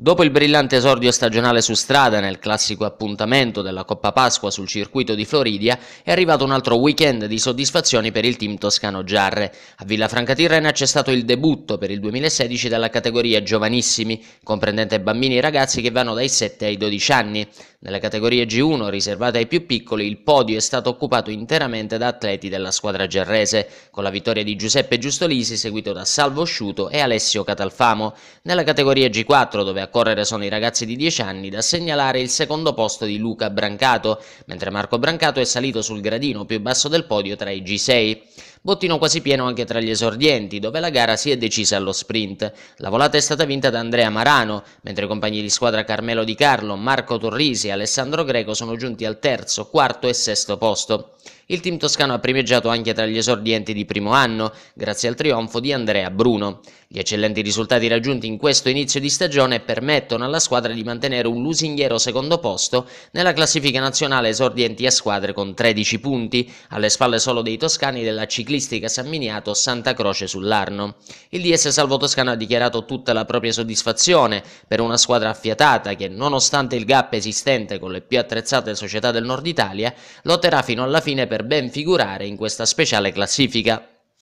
Dopo il brillante esordio stagionale su strada nel classico appuntamento della Coppa Pasqua sul circuito di Floridia, è arrivato un altro weekend di soddisfazioni per il team toscano Giarre. A Villa Franca Tirrena c'è stato il debutto per il 2016 della categoria Giovanissimi, comprendente bambini e ragazzi che vanno dai 7 ai 12 anni. Nella categoria G1, riservata ai più piccoli, il podio è stato occupato interamente da atleti della squadra gerrese, con la vittoria di Giuseppe Giustolisi seguito da Salvo Sciuto e Alessio Catalfamo. Nella categoria G4, dove ha correre sono i ragazzi di 10 anni, da segnalare il secondo posto di Luca Brancato, mentre Marco Brancato è salito sul gradino più basso del podio tra i G6. Bottino quasi pieno anche tra gli esordienti, dove la gara si è decisa allo sprint. La volata è stata vinta da Andrea Marano, mentre i compagni di squadra Carmelo Di Carlo, Marco Torrisi e Alessandro Greco sono giunti al terzo, quarto e sesto posto. Il team toscano ha primeggiato anche tra gli esordienti di primo anno, grazie al trionfo di Andrea Bruno. Gli eccellenti risultati raggiunti in questo inizio di stagione permettono alla squadra di mantenere un lusinghiero secondo posto nella classifica nazionale esordienti a squadre con 13 punti, alle spalle solo dei toscani della ciclistica ciclistica San Miniato Santa Croce sull'Arno. Il DS Salvo Toscano ha dichiarato tutta la propria soddisfazione per una squadra affiatata che, nonostante il gap esistente con le più attrezzate società del Nord Italia, lotterà fino alla fine per ben figurare in questa speciale classifica.